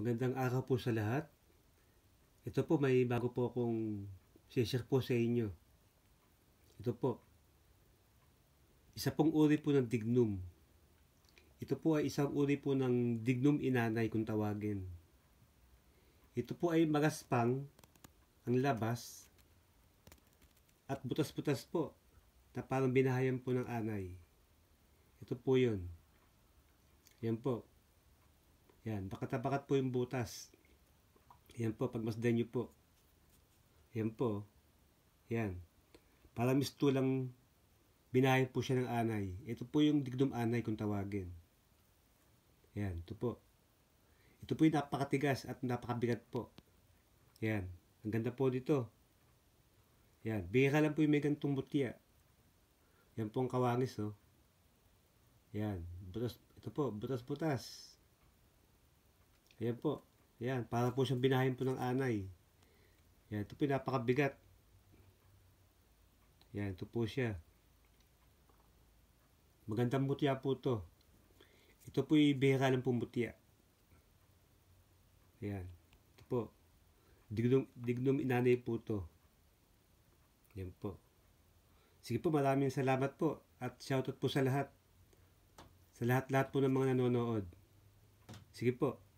Magandang araw po sa lahat. Ito po may bago po akong share po sa inyo. Ito po. Isa pong uri po ng dignum. Ito po ay isang uri po ng dignum inanay kung tawagin. Ito po ay magaspang ang labas at butas-butas po na parang binahayan po ng anay. Ito po yun. Yan po. Yan, bakatabakat po yung butas. Yan po, pagmasdan nyo po. Yan po. Yan. Para misto lang binahay po siya ng anay. Ito po yung digdum anay kung tawagin. Yan, ito po. Ito po yung napakatigas at napakabigat po. Yan. Ang ganda po dito. Yan. Bihira lang po yung may gantong butya. Yan po ang kawangis, oh. Yan. Butas, ito po, butas-butas. Ayan po. Ayan, para po siyang binahin po ng anay. Ayan, ito pinapakabigat. Ayan, ito po siya. Magandang mutya po to. Ito po yung bihira ng pumutya. Ayan. Ito po. Dignum, dignum inanay po to. Ayan po. Sige po, maraming salamat po. At shoutout po sa lahat. Sa lahat-lahat po ng mga nanonood. Sige po.